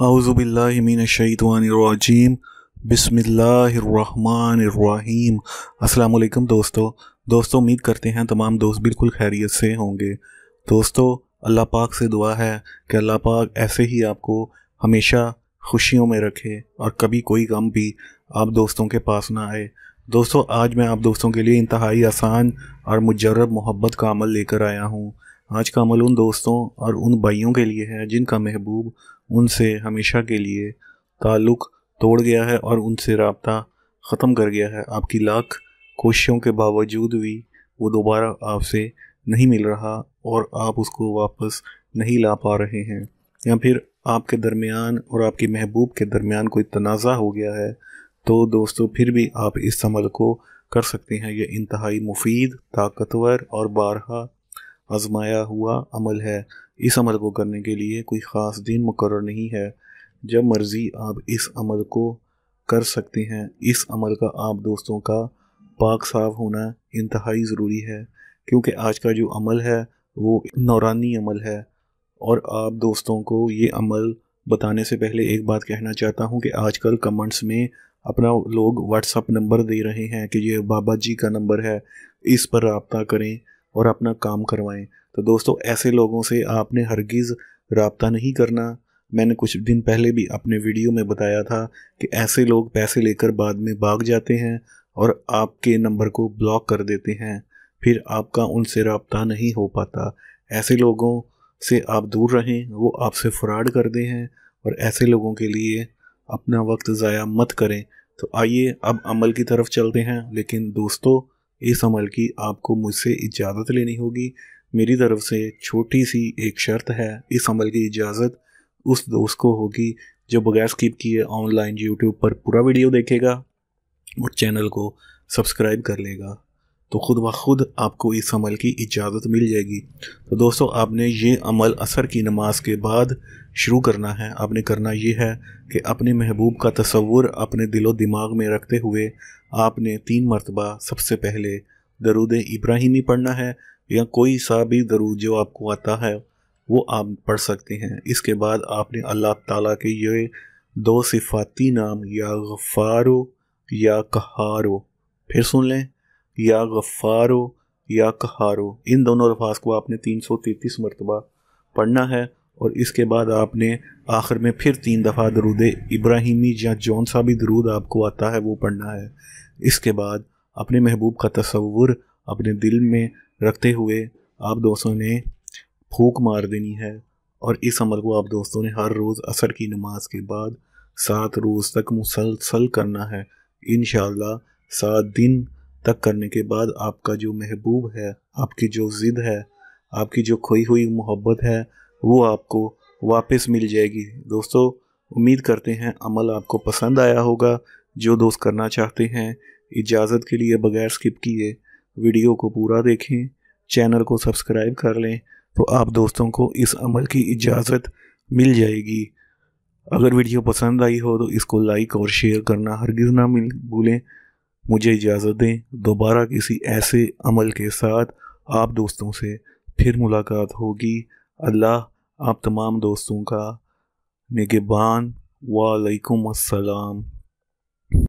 हाउज़बिल्लिमिनशैतवानरजीम बसमीम असलकम दोस्तों दोस्तों उम्मीद करते हैं तमाम दोस्त बिल्कुल खैरियत से होंगे दोस्तों अल्लाह पाक से दुआ है कि अल्लाह पाक ऐसे ही आपको हमेशा खुशियों में रखे और कभी कोई गम भी आप दोस्तों के पास ना आए दोस्तों आज मैं आप दोस्तों के लिए इंतहाई आसान और मुजरब मोहब्बत का अमल लेकर आया हूँ आज का अमल उन दोस्तों और उन भाइयों के लिए है जिनका महबूब उनसे हमेशा के लिए ताल्लुक़ तोड़ गया है और उनसे रबता ख़त्म कर गया है आपकी लाख कोशिशों के बावजूद भी वो दोबारा आपसे नहीं मिल रहा और आप उसको वापस नहीं ला पा रहे हैं या फिर आपके दरमियान और आपके महबूब के दरमियान कोई तनाज़ा हो गया है तो दोस्तों फिर भी आप इस अमल को कर सकते हैं यह इंतहाई मुफीद ताकतवर और बारहा आजमाया हुआ अमल है इस अमल को करने के लिए कोई ख़ास दिन मुकर नहीं है जब मर्ज़ी आप इस अमल को कर सकते हैं इस अमल का आप दोस्तों का पाक साफ होना इंतहाई ज़रूरी है क्योंकि आज का जो अमल है वो नौरानी अमल है और आप दोस्तों को ये अमल बताने से पहले एक बात कहना चाहता हूँ कि आजकल कमेंट्स में अपना लोग व्हाट्सअप नंबर दे रहे हैं कि ये बाबा जी का नंबर है इस पर रबता करें और अपना काम करवाएं तो दोस्तों ऐसे लोगों से आपने हरगिज़ रबता नहीं करना मैंने कुछ दिन पहले भी अपने वीडियो में बताया था कि ऐसे लोग पैसे लेकर बाद में भाग जाते हैं और आपके नंबर को ब्लॉक कर देते हैं फिर आपका उनसे रबता नहीं हो पाता ऐसे लोगों से आप दूर रहें वो आपसे फ्रॉड करते हैं और ऐसे लोगों के लिए अपना वक्त ज़ाया मत करें तो आइए अब अमल की तरफ चलते हैं लेकिन दोस्तों इस अमल की आपको मुझसे इजाज़त लेनी होगी मेरी तरफ से छोटी सी एक शर्त है इस अमल की इजाज़त उस दोस्त को होगी जो बगैर स्किप किए ऑनलाइन यूट्यूब पर पूरा वीडियो देखेगा और चैनल को सब्सक्राइब कर लेगा तो खुद ब खुद आपको इस अमल की इजाज़त मिल जाएगी तो दोस्तों आपने ये अमल असर की नमाज के बाद शुरू करना है आपने करना ये है कि अपने महबूब का तस्वुर अपने दिलो दिमाग में रखते हुए आपने तीन मरतबा सबसे पहले दरूद इब्राहिमी पढ़ना है या कोई सा भी दरूद जो आपको आता है वो आप पढ़ सकते हैं इसके बाद आपने अल्लाह ताला के ये दो सिफाती नाम या गफ़ारो या कहारो फिर सुन लें या गफ़ारो या कहारो इन दोनों अल्फाज को आपने तीन सौ तैतीस मरतबा पढ़ना है और इसके बाद आपने आखिर में फिर तीन दफ़ा दरूद इब्राहिमी या जौन सा भी दरूद आपको आता है वो पढ़ना है इसके बाद अपने महबूब का तस्वुर अपने दिल में रखते हुए आप दोस्तों ने फूक मार देनी है और इस अमल को आप दोस्तों ने हर रोज़ असर की नमाज के बाद सात रोज़ तक मुसलसल करना है इन सात दिन तक करने के बाद आपका जो महबूब है आपकी जो ज़िद है आपकी जो खोई हुई मोहब्बत है वो आपको वापस मिल जाएगी दोस्तों उम्मीद करते हैं अमल आपको पसंद आया होगा जो दोस्त करना चाहते हैं इजाज़त के लिए बगैर स्किप किए वीडियो को पूरा देखें चैनल को सब्सक्राइब कर लें तो आप दोस्तों को इस अमल की इजाज़त मिल जाएगी अगर वीडियो पसंद आई हो तो इसको लाइक और शेयर करना हरगिज़ ना भूलें मुझे इजाज़त दें दोबारा किसी ऐसे अमल के साथ आप दोस्तों से फिर मुलाकात होगी अल्लाह आप तमाम दोस्तों का निगबान वालेकुम अस्सलाम